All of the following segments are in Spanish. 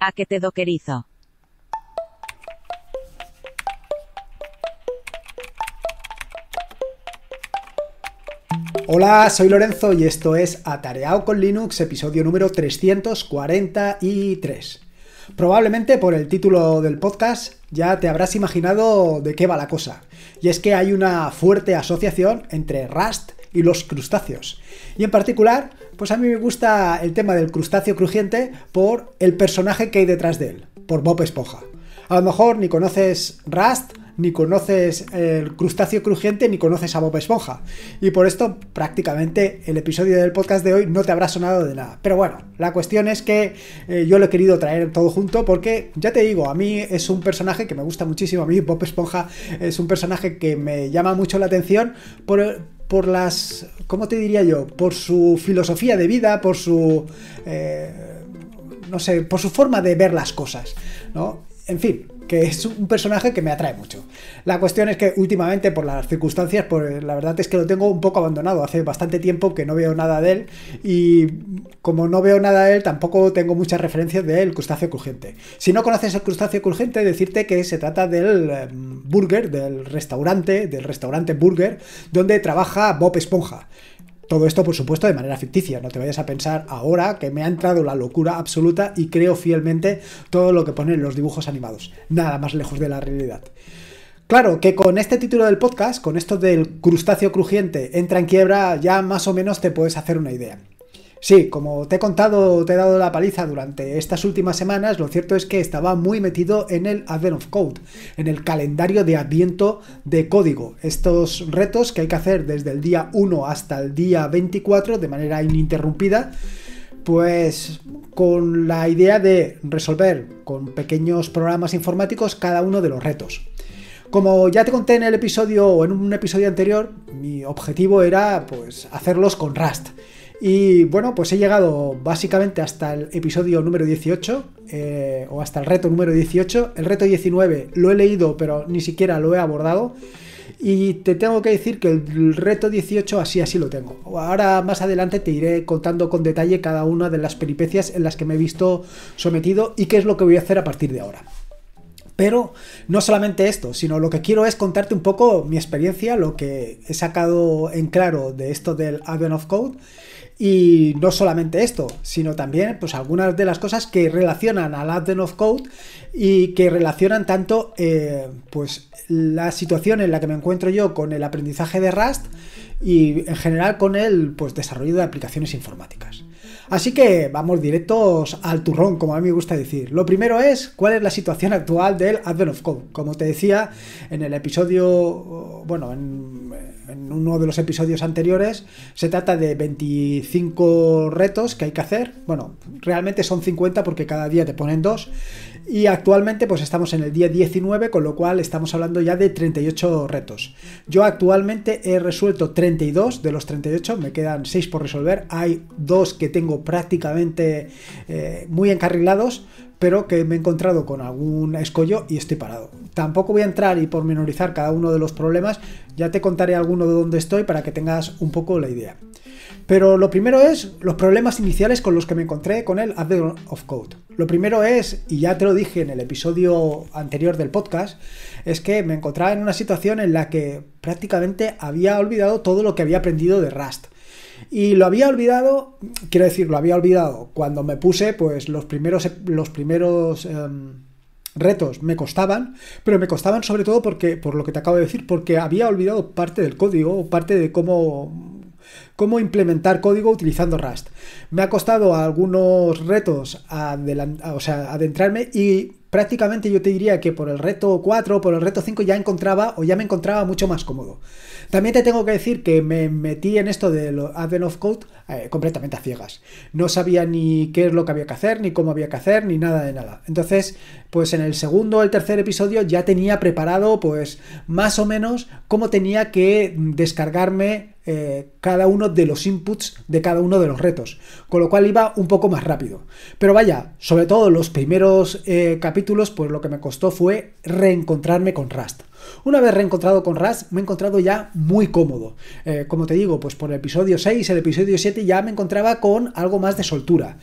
A que te doquerizo. Hola, soy Lorenzo y esto es Atareado con Linux, episodio número 343. Probablemente por el título del podcast ya te habrás imaginado de qué va la cosa. Y es que hay una fuerte asociación entre Rust y los crustáceos. Y en particular pues a mí me gusta el tema del crustáceo crujiente por el personaje que hay detrás de él, por Bob Esponja. A lo mejor ni conoces Rust, ni conoces el crustáceo crujiente, ni conoces a Bob Esponja. Y por esto prácticamente el episodio del podcast de hoy no te habrá sonado de nada. Pero bueno, la cuestión es que eh, yo lo he querido traer todo junto porque, ya te digo, a mí es un personaje que me gusta muchísimo. A mí Bob Esponja es un personaje que me llama mucho la atención por... El, por las, ¿cómo te diría yo? Por su filosofía de vida, por su, eh, no sé, por su forma de ver las cosas, ¿no? En fin, que es un personaje que me atrae mucho. La cuestión es que últimamente, por las circunstancias, pues la verdad es que lo tengo un poco abandonado. Hace bastante tiempo que no veo nada de él y como no veo nada de él, tampoco tengo muchas referencias del crustáceo crujiente. Si no conoces el crustáceo crujiente, decirte que se trata del em, burger, del restaurante, del restaurante burger, donde trabaja Bob Esponja. Todo esto, por supuesto, de manera ficticia. No te vayas a pensar ahora que me ha entrado la locura absoluta y creo fielmente todo lo que ponen los dibujos animados. Nada más lejos de la realidad. Claro, que con este título del podcast, con esto del crustáceo crujiente entra en quiebra, ya más o menos te puedes hacer una idea. Sí, como te he contado, te he dado la paliza durante estas últimas semanas, lo cierto es que estaba muy metido en el Advent of Code, en el calendario de adviento de código. Estos retos que hay que hacer desde el día 1 hasta el día 24 de manera ininterrumpida, pues con la idea de resolver con pequeños programas informáticos cada uno de los retos. Como ya te conté en el episodio o en un episodio anterior, mi objetivo era pues hacerlos con Rust. Y bueno, pues he llegado básicamente hasta el episodio número 18, eh, o hasta el reto número 18. El reto 19 lo he leído, pero ni siquiera lo he abordado. Y te tengo que decir que el reto 18 así así lo tengo. Ahora más adelante te iré contando con detalle cada una de las peripecias en las que me he visto sometido y qué es lo que voy a hacer a partir de ahora. Pero no solamente esto, sino lo que quiero es contarte un poco mi experiencia, lo que he sacado en claro de esto del Advent of Code y no solamente esto, sino también pues algunas de las cosas que relacionan al Advent of Code y que relacionan tanto eh, pues la situación en la que me encuentro yo con el aprendizaje de Rust y en general con el pues, desarrollo de aplicaciones informáticas. Así que vamos directos al turrón, como a mí me gusta decir. Lo primero es cuál es la situación actual del Advent of Code. Como te decía en el episodio, bueno, en en uno de los episodios anteriores. Se trata de 25 retos que hay que hacer. Bueno, realmente son 50 porque cada día te ponen dos. Y actualmente pues estamos en el día 19, con lo cual estamos hablando ya de 38 retos. Yo actualmente he resuelto 32 de los 38, me quedan 6 por resolver. Hay dos que tengo prácticamente eh, muy encarrilados, pero que me he encontrado con algún escollo y estoy parado. Tampoco voy a entrar y pormenorizar cada uno de los problemas, ya te contaré alguno de dónde estoy para que tengas un poco la idea. Pero lo primero es los problemas iniciales con los que me encontré con el add of code. Lo primero es, y ya te lo dije en el episodio anterior del podcast, es que me encontraba en una situación en la que prácticamente había olvidado todo lo que había aprendido de Rust. Y lo había olvidado, quiero decir, lo había olvidado. Cuando me puse, pues los primeros, los primeros em, retos me costaban, pero me costaban sobre todo porque, por lo que te acabo de decir, porque había olvidado parte del código, parte de cómo cómo implementar código utilizando Rust. Me ha costado algunos retos o adentrarme y prácticamente yo te diría que por el reto 4, por el reto 5 ya encontraba o ya me encontraba mucho más cómodo. También te tengo que decir que me metí en esto de Advent of Code eh, completamente a ciegas. No sabía ni qué es lo que había que hacer, ni cómo había que hacer, ni nada de nada. Entonces, pues en el segundo o el tercer episodio ya tenía preparado pues más o menos cómo tenía que descargarme eh, cada uno de los inputs de cada uno de los retos, con lo cual iba un poco más rápido. Pero vaya, sobre todo los primeros eh, capítulos, pues lo que me costó fue reencontrarme con Rust. Una vez reencontrado con Rust, me he encontrado ya muy cómodo. Eh, como te digo, pues por el episodio 6, el episodio 7 ya me encontraba con algo más de soltura.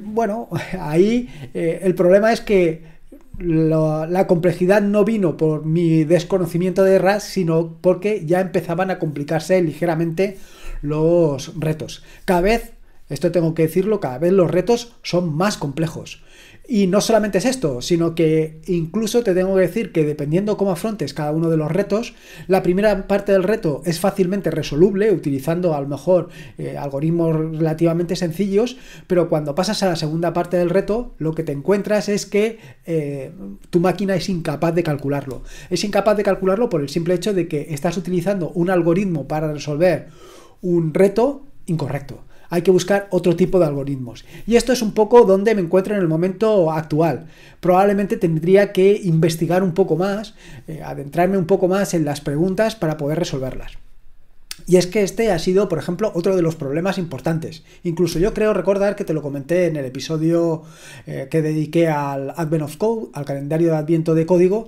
bueno, ahí el problema es que la, complejidad no vino por mi desconocimiento de RAS, sino porque ya empezaban a complicarse ligeramente los retos. Cada vez, esto tengo que decirlo, cada vez los retos son más complejos. Y no solamente es esto, sino que incluso te tengo que decir que dependiendo cómo afrontes cada uno de los retos, la primera parte del reto es fácilmente resoluble utilizando a lo mejor eh, algoritmos relativamente sencillos, pero cuando pasas a la segunda parte del reto, lo que te encuentras es que eh, tu máquina es incapaz de calcularlo. Es incapaz de calcularlo por el simple hecho de que estás utilizando un algoritmo para resolver un reto incorrecto hay que buscar otro tipo de algoritmos. Y esto es un poco donde me encuentro en el momento actual. Probablemente tendría que investigar un poco más, eh, adentrarme un poco más en las preguntas para poder resolverlas. Y es que este ha sido, por ejemplo, otro de los problemas importantes. Incluso yo creo recordar que te lo comenté en el episodio eh, que dediqué al Advent of Code, al calendario de Adviento de código,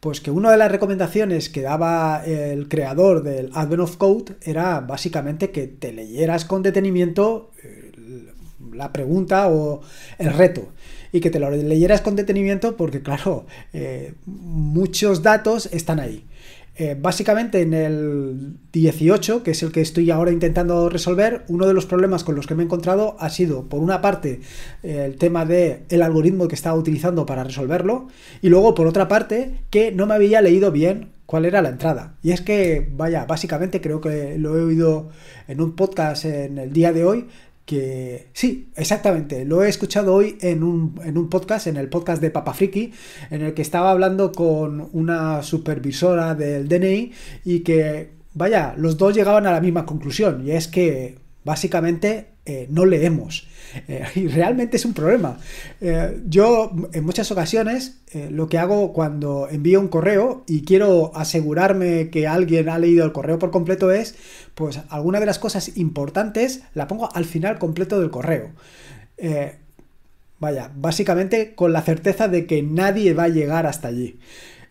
pues que una de las recomendaciones que daba el creador del Advent of Code era básicamente que te leyeras con detenimiento eh, la pregunta o el reto y que te lo leyeras con detenimiento porque claro, eh, muchos datos están ahí. Eh, básicamente en el 18, que es el que estoy ahora intentando resolver, uno de los problemas con los que me he encontrado ha sido, por una parte, eh, el tema de el algoritmo que estaba utilizando para resolverlo, y luego, por otra parte, que no me había leído bien cuál era la entrada. Y es que, vaya, básicamente creo que lo he oído en un podcast en el día de hoy, que sí, exactamente, lo he escuchado hoy en un, podcast, en el podcast de Papa Friki, en el que estaba hablando con una supervisora del DNI y que, vaya, los dos llegaban a la misma conclusión, y es que básicamente eh, no leemos. Eh, y realmente es un problema. Eh, yo en muchas ocasiones eh, lo que hago cuando envío un correo y quiero asegurarme que alguien ha leído el correo por completo es, pues alguna de las cosas importantes la pongo al final completo del correo. vaya, básicamente con la certeza de que nadie va a llegar hasta allí.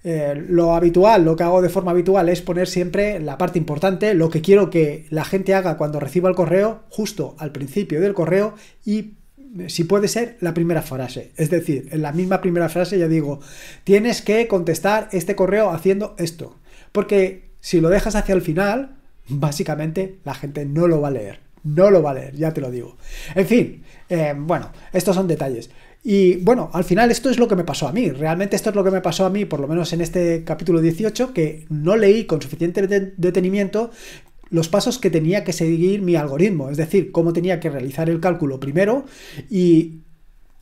Eh, lo habitual, lo que hago de forma habitual es poner siempre la parte importante, lo que quiero que la gente haga cuando reciba el correo, justo al principio del correo y eh, si puede ser, la primera frase. Es decir, en la misma primera frase ya digo, tienes que contestar este correo haciendo esto. Porque si lo dejas hacia el final, básicamente la gente no lo va a leer. No lo va a leer, ya te lo digo. En fin, eh, bueno, estos son detalles. Y bueno, al final esto es lo que me pasó a mí. Realmente esto es lo que me pasó a mí, por lo menos en este capítulo 18, que no leí con suficiente detenimiento los pasos que tenía que seguir mi algoritmo, es decir, cómo tenía que realizar el cálculo primero y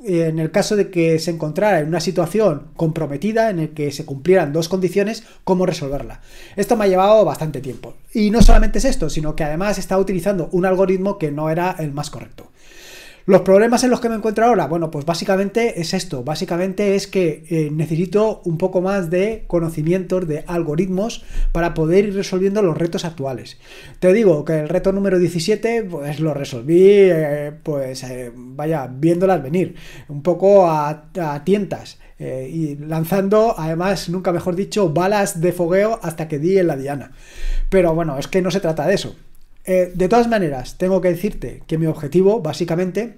en el caso de que se encontrara en una situación comprometida en el que se cumplieran dos condiciones, cómo resolverla. Esto me ha llevado bastante tiempo. Y no solamente es esto, sino que además estaba utilizando un algoritmo que no era el más correcto. Los problemas en los que me encuentro ahora, bueno, pues básicamente es esto, básicamente es que eh, necesito un poco más de conocimientos de algoritmos para poder ir resolviendo los retos actuales. Te digo que el reto número 17, pues lo resolví, eh, pues eh, vaya, viéndolas venir, un poco a, tientas. y lanzando, además, nunca mejor dicho, balas de fogueo hasta que di en la diana. Pero bueno, es que no se trata de eso. Eh, de todas maneras, tengo que decirte que mi objetivo, básicamente,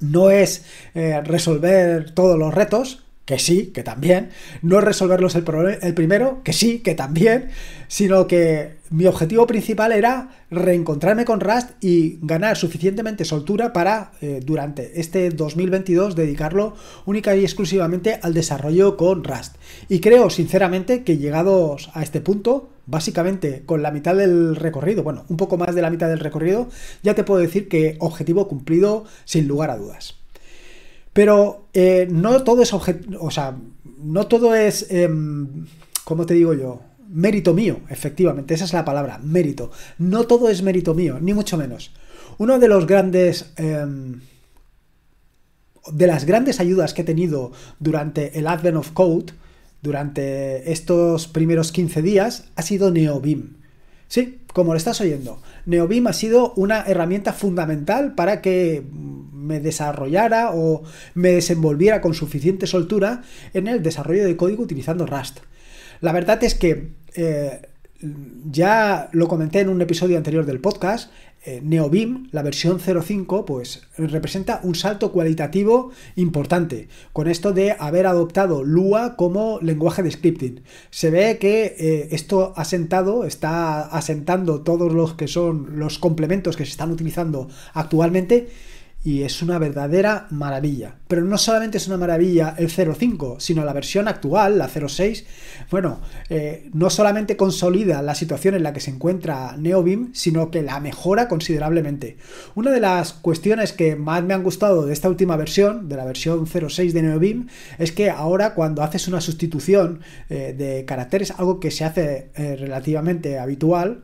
no es eh, resolver todos los retos, que sí, que también, no es resolverlos el, el primero, que sí, que también, sino que mi objetivo principal era reencontrarme con Rust y ganar suficientemente soltura para eh, durante este 2022 dedicarlo única y exclusivamente al desarrollo con Rust. Y creo sinceramente que llegados a este punto, básicamente con la mitad del recorrido, bueno, un poco más de la mitad del recorrido, ya te puedo decir que objetivo cumplido sin lugar a dudas. Pero eh, no todo es o sea, no todo es, em, ¿cómo te digo yo? Mérito mío, efectivamente, esa es la palabra, mérito. No todo es mérito mío, ni mucho menos. Uno de los grandes... Em, de las grandes ayudas que he tenido durante el Advent of Code durante estos primeros 15 días ha sido Neobim. Sí, como lo estás oyendo, Neobim ha sido una herramienta fundamental para que me desarrollara o me desenvolviera con suficiente soltura en el desarrollo de código utilizando Rust. La verdad es que eh, ya lo comenté en un episodio anterior del podcast, eh, la versión 05, pues representa un salto cualitativo importante con esto de haber adoptado Lua como lenguaje de scripting. Se ve que esto eh, esto asentado, está asentando todos los que son los complementos que se están utilizando actualmente y es una verdadera maravilla. Pero no solamente es una maravilla el 05, sino la versión actual, la 06, bueno, eh, no solamente consolida la situación en la que se encuentra NeoBeam, sino que la mejora considerablemente. Una de las cuestiones que más me han gustado de esta última versión, de la versión 06 de NeoBeam, es que ahora cuando haces una sustitución eh, de caracteres, algo que se hace eh, relativamente habitual,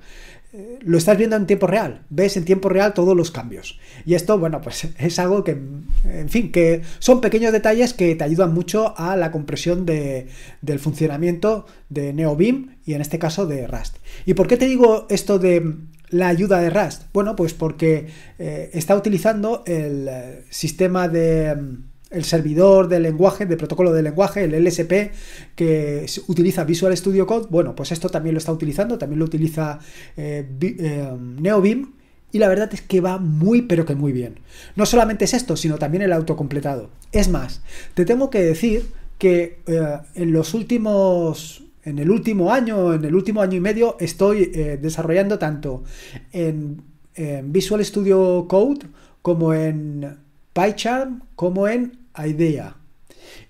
lo estás viendo en tiempo real, ves en tiempo real todos los cambios. Y esto, bueno, pues es algo que, en fin, que son pequeños detalles que te ayudan mucho a la compresión de, del funcionamiento de NeoBeam y en este caso de Rust. ¿Y por qué te digo esto de la ayuda de Rust? Bueno, pues porque eh, está utilizando el eh, sistema de mm, el servidor de lenguaje, de protocolo de lenguaje, el LSP, que utiliza Visual Studio Code, bueno, pues esto también lo está utilizando, también lo utiliza eh, eh, NeoBIM y la verdad es que va muy pero que muy bien. No solamente es esto, sino también el autocompletado. Es más, te tengo que decir que eh, en los últimos... En el último año, en el último año y medio, estoy desarrollando tanto en, en, Visual Studio Code como en PyCharm, como en idea.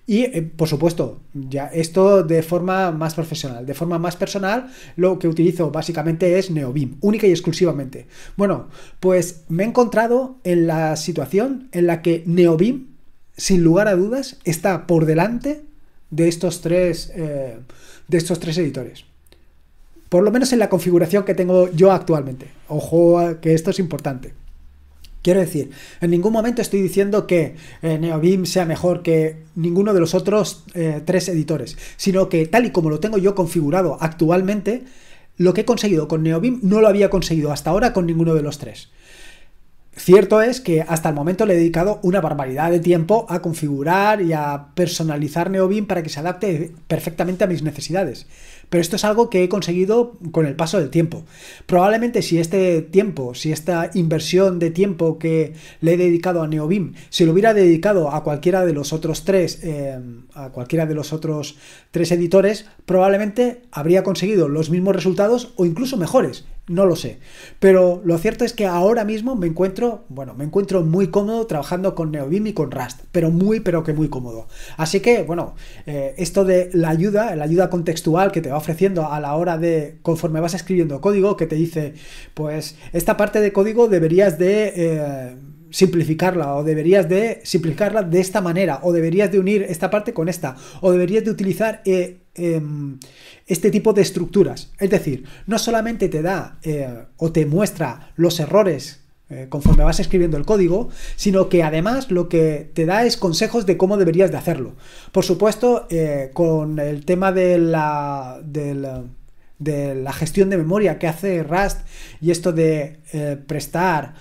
Y, eh, por supuesto, ya esto de forma más profesional. De forma más personal, lo que utilizo básicamente es NeoBeam, única y exclusivamente. Bueno, pues me he encontrado en la situación en la que NeoBeam, sin lugar a dudas, está por delante de estos tres, eh, de estos tres editores. Por lo menos en la configuración que tengo yo actualmente. Ojo, que esto es importante. Quiero decir, en ningún momento estoy diciendo que Neobim eh, NeoBeam sea mejor que ninguno de los otros eh, tres editores, sino que tal y como lo tengo yo configurado actualmente, lo que he conseguido con NeoBeam no lo había conseguido hasta ahora con ninguno de los tres. Cierto es que hasta el momento le he dedicado una barbaridad de tiempo a configurar y a personalizar NeoBeam para que se adapte perfectamente a mis necesidades. Pero esto es algo que he conseguido con el paso del tiempo. Probablemente si este tiempo, si esta inversión de tiempo que le he dedicado a Neobim se lo hubiera dedicado a cualquiera de los otros tres, eh, a cualquiera de los otros tres editores, probablemente habría conseguido los mismos resultados o incluso mejores. No lo sé. Pero lo cierto es que ahora mismo me encuentro, bueno, me encuentro muy cómodo trabajando con Neovim y con Rust, pero muy, pero que muy cómodo. Así que, bueno, eh, esto de la ayuda, la ayuda contextual que te va ofreciendo a la hora de, conforme vas escribiendo código, que te dice, pues, esta parte de código deberías de... Eh, simplificarla o deberías de simplificarla de esta manera o deberías de unir esta parte con esta o deberías de utilizar eh, Em, este tipo de estructuras. Es decir, no solamente te da eh, o te muestra los errores eh, conforme vas escribiendo el código, sino que además lo que te da es consejos de cómo deberías de hacerlo. Por supuesto, eh, con el tema de la, de la gestión de memoria que hace Rust y esto de prestar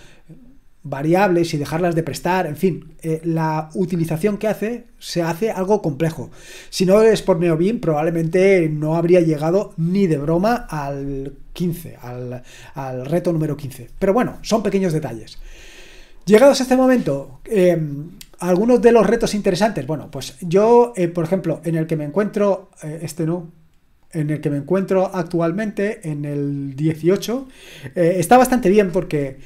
variables y dejarlas de prestar, en fin, eh, la utilización que hace se hace algo complejo. Si no es por NeoBeam, probablemente no habría llegado ni de broma al 15, al, reto número 15. Pero bueno, son pequeños detalles. Llegados a este momento, em, algunos de los retos interesantes, bueno, pues yo, eh, por ejemplo, en el que me encuentro, eh, este no, en el que me encuentro actualmente, en el 18, está bastante bien porque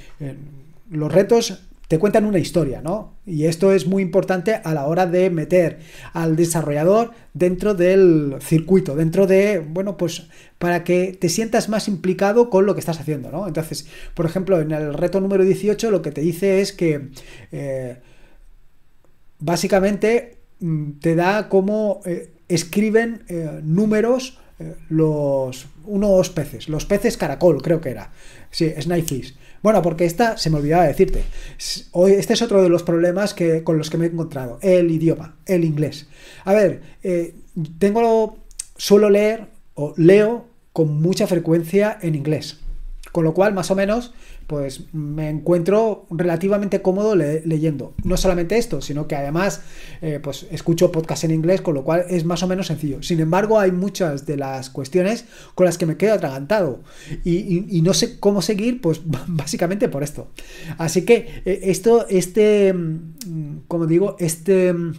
los retos te cuentan una historia, ¿no? Y esto es muy importante a la hora de meter al desarrollador dentro del circuito, dentro de, bueno, pues para que te sientas más implicado con lo que estás haciendo, ¿no? Entonces, por ejemplo, en el reto número 18 lo que te dice es que eh, básicamente mm, te da como eh, escriben eh, números los unos peces, los peces caracol, creo que era. Sí, Snipes. Bueno, porque esta se me olvidaba decirte. Hoy, este es otro de los problemas que, con los que me he encontrado. El idioma, el inglés. A ver, eh, tengo. Suelo leer o leo con mucha frecuencia en inglés. Con lo cual, más o menos, pues me encuentro relativamente cómodo leyendo. No solamente esto, sino que además eh, pues escucho podcast en inglés, con lo cual es más o menos sencillo. Sin embargo, hay muchas de las cuestiones con las que me quedo atragantado y, no sé cómo seguir, pues básicamente por esto. Así que eh, esto, este, mm, como digo, este... Mm,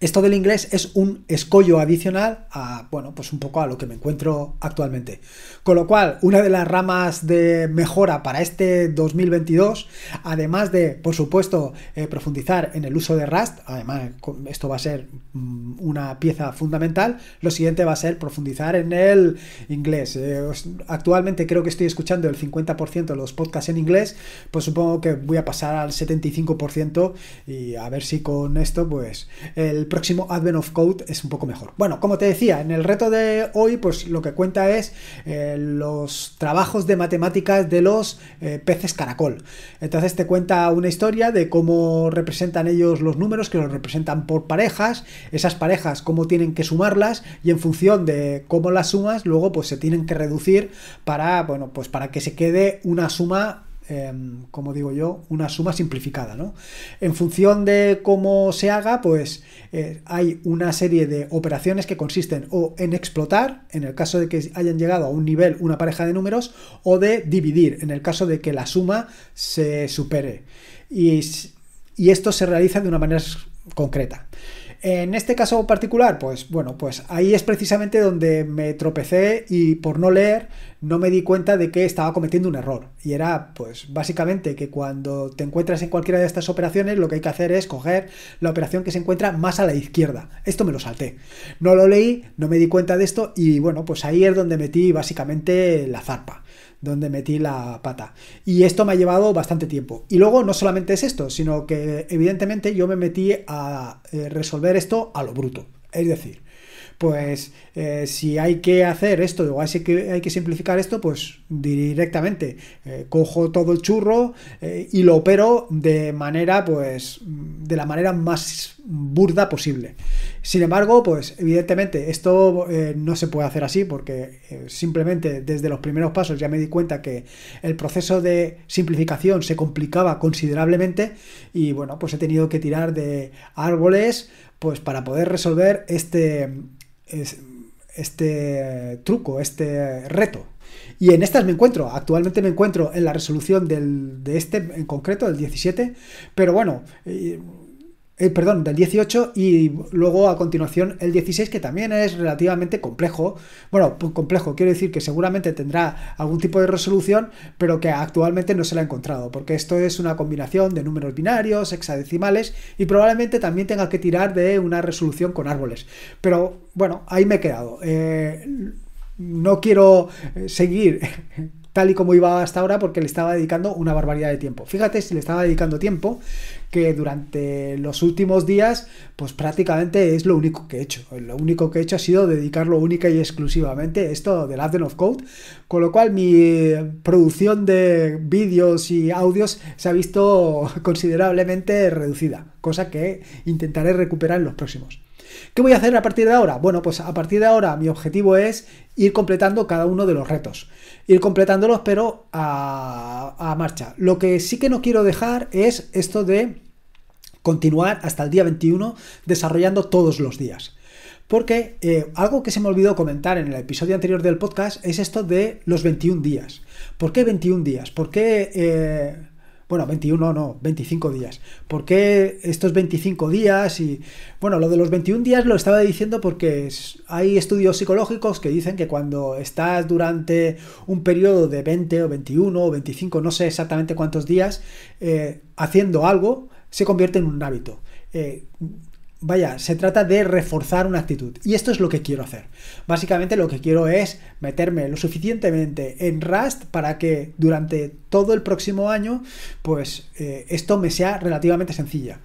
esto del inglés es un escollo adicional a, bueno, pues un poco a lo que me encuentro actualmente. Con lo cual, una de las ramas de mejora para este 2022, además de, por supuesto, eh, profundizar en el uso de Rust, además esto va a ser mm, una pieza fundamental, lo siguiente va a ser profundizar en el inglés. Eh, actualmente creo que estoy escuchando el 50% de los podcasts en inglés, pues supongo que voy a pasar al 75% y a ver si con esto, pues, el próximo Advent of Code es un poco mejor. Bueno, como te decía, en el reto de hoy, pues lo que cuenta es eh, los trabajos de matemáticas de los eh, peces caracol. Entonces te cuenta una historia de cómo representan ellos los números, que los representan por parejas, esas parejas, cómo tienen que sumarlas y en función de cómo las sumas, luego pues se tienen que reducir para, bueno, pues para que se quede una suma Em, como digo yo, una suma simplificada. ¿no? En función de cómo se haga, pues eh, hay una serie de operaciones que consisten o en explotar, en el caso de que hayan llegado a un nivel una pareja de números, o de dividir, en el caso de que la suma se supere. y esto se realiza de una manera concreta. En este caso particular, pues bueno, pues ahí es precisamente donde me tropecé y por no leer no me di cuenta de que estaba cometiendo un error. Y era, pues básicamente que cuando te encuentras en cualquiera de estas operaciones, lo que hay que hacer es coger la operación que se encuentra más a la izquierda. Esto me lo salté. No lo leí, no me di cuenta de esto y bueno, pues ahí es donde metí básicamente la zarpa donde metí la pata. Y esto me ha llevado bastante tiempo. Y luego no solamente es esto, sino que evidentemente yo me metí a eh, resolver esto a lo bruto. Es decir, pues eh, si hay que hacer esto o hay que, hay que simplificar esto, pues directamente eh, cojo todo el churro y lo opero de manera, pues, de la manera más burda posible. Sin embargo, pues evidentemente esto eh, no se puede hacer así porque eh, simplemente desde los primeros pasos ya me di cuenta que el proceso de simplificación se complicaba considerablemente y bueno, pues he tenido que tirar de árboles pues para poder resolver este, este truco, este reto. Y en estas me encuentro, actualmente me encuentro en la resolución de este en concreto, del 17, pero bueno... Eh, eh, perdón, del 18 y luego a continuación el 16, que también es relativamente complejo. Bueno, complejo, quiero decir que seguramente tendrá algún tipo de resolución, pero que actualmente no se la ha encontrado, porque esto es una combinación de números binarios, hexadecimales y probablemente también tenga que tirar de una resolución con árboles. Pero bueno, ahí me he quedado. Eh, no quiero eh, seguir tal y como iba hasta ahora porque le estaba dedicando una barbaridad de tiempo. Fíjate si le estaba dedicando tiempo que durante los últimos días pues prácticamente es lo único que he hecho. Lo único que he hecho ha sido dedicarlo única y exclusivamente esto del Advent of Code, con lo cual mi eh, producción de vídeos y audios se ha visto considerablemente reducida, cosa que intentaré recuperar en los próximos. ¿Qué voy a hacer a partir de ahora? Bueno, pues a partir de ahora mi objetivo es ir completando cada uno de los retos. Ir completándolos, pero a, marcha. Lo que sí que no quiero dejar es esto de continuar hasta el día 21 desarrollando todos los días. Porque eh, algo que se me olvidó comentar en el episodio anterior del podcast es esto de los 21 días. ¿Por qué 21 días? ¿Por qué eh, bueno, 21 no, 25 días. ¿Por qué estos 25 días? Y bueno, lo de los 21 días lo estaba diciendo porque hay estudios psicológicos que dicen que cuando estás durante un periodo de 20 o 21 o 25, no sé exactamente cuántos días, eh, haciendo algo, se convierte en un hábito. Eh, Vaya, se trata de reforzar una actitud. Y esto es lo que quiero hacer. Básicamente lo que quiero es meterme lo suficientemente en Rust para que durante todo el próximo año, pues eh, esto me sea relativamente sencilla.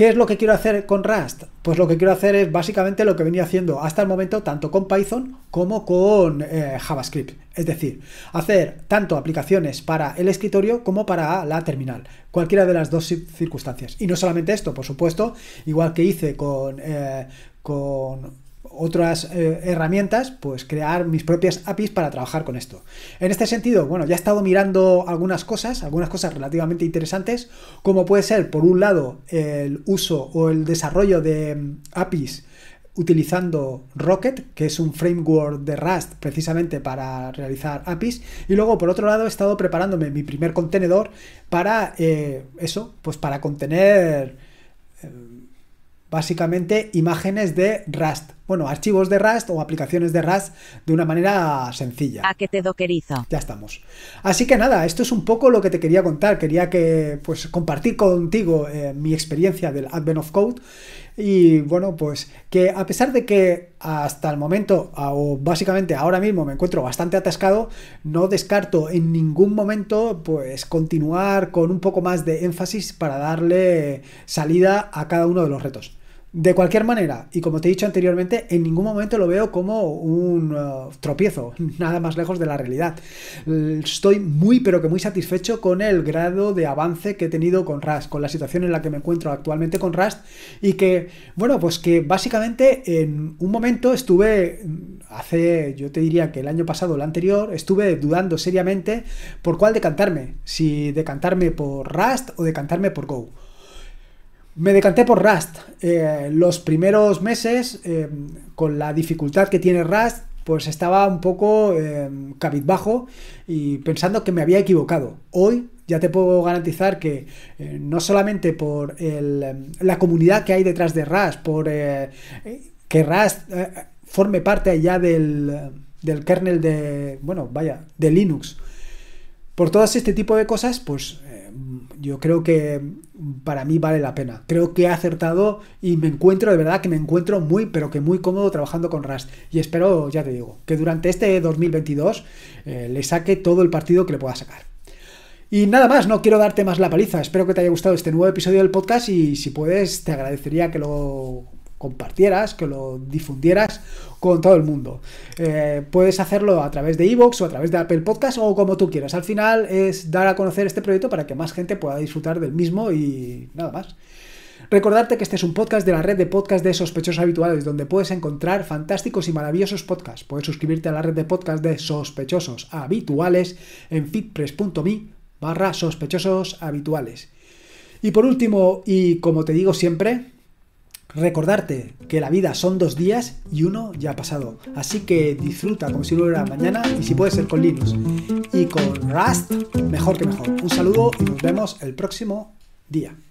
¿Qué es lo que quiero hacer con Rust? Pues lo que quiero hacer es básicamente lo que venía haciendo hasta el momento, tanto con Python como con eh, JavaScript. Es decir, hacer tanto aplicaciones para el escritorio como para la terminal, cualquiera de las dos circunstancias. Y no solamente esto, por supuesto, igual que hice con, eh, con otras eh, herramientas, pues crear mis propias APIs para trabajar con esto. En este sentido, bueno, ya he estado mirando algunas cosas, algunas cosas relativamente interesantes, como puede ser, por un lado, el uso o el desarrollo de mm, APIs utilizando Rocket, que es un framework de Rust precisamente para realizar APIs. Y luego, por otro lado, he estado preparándome mi primer contenedor para eh, eso, pues para contener... Eh, básicamente imágenes de Rust. Bueno, archivos de Rust o aplicaciones de Rust de una manera sencilla. A que te doquerizo. Ya estamos. Así que nada, esto es un poco lo que te quería contar. Quería que pues compartir contigo eh, mi experiencia del Advent of Code. Y bueno, pues que a pesar de que hasta el momento, o básicamente ahora mismo me encuentro bastante atascado, no descarto en ningún momento pues continuar con un poco más de énfasis para darle salida a cada uno de los retos. De cualquier manera, y como te he dicho anteriormente, en ningún momento lo veo como un eh, tropiezo, nada más lejos de la realidad. Estoy muy pero que muy satisfecho con el grado de avance que he tenido con Rust, con la situación en la que me encuentro actualmente con Rust y que, bueno, pues que básicamente en un momento estuve, mm, hace, yo te diría que el año pasado o el anterior, estuve dudando seriamente por cuál decantarme, si decantarme por Rust o decantarme por Go. Me decanté por Rust. Eh, los primeros meses, eh, con la dificultad que tiene Rust, pues estaba un poco eh, cabizbajo y pensando que me había equivocado. Hoy ya te puedo garantizar que no solamente por em, la comunidad que hay detrás de Rust, por que Rust forme parte ya del, del, kernel de, bueno, vaya, de Linux, por todo este tipo de cosas, pues Mm, yo creo que mm, para mí vale la pena. Creo que he acertado y me encuentro, de verdad que me encuentro muy, pero que muy cómodo trabajando con Rust. Y espero, ya te digo, que durante este 2022 eh, le saque todo el partido que le pueda sacar. Y nada más, no quiero darte más la paliza. Espero que te haya gustado este nuevo episodio del podcast y si puedes, te agradecería que lo compartieras, que lo difundieras con todo el mundo. Eh, puedes hacerlo a través de iVoox o a través de Apple Podcasts o como tú quieras. Al final es dar a conocer este proyecto para que más gente pueda disfrutar del mismo y nada más. Recordarte que este es un podcast de la red de podcast de sospechosos habituales, donde puedes encontrar fantásticos y maravillosos podcasts. Puedes suscribirte a la red de podcast de sospechosos habituales en fitpress.me barra sospechosos habituales. Y por último, y como te digo siempre, Recordarte que la vida son dos días y uno ya ha pasado. Así que disfruta como si no hubiera mañana y si puede ser con Linux y con Rust, mejor que mejor. Un saludo y nos vemos el próximo día.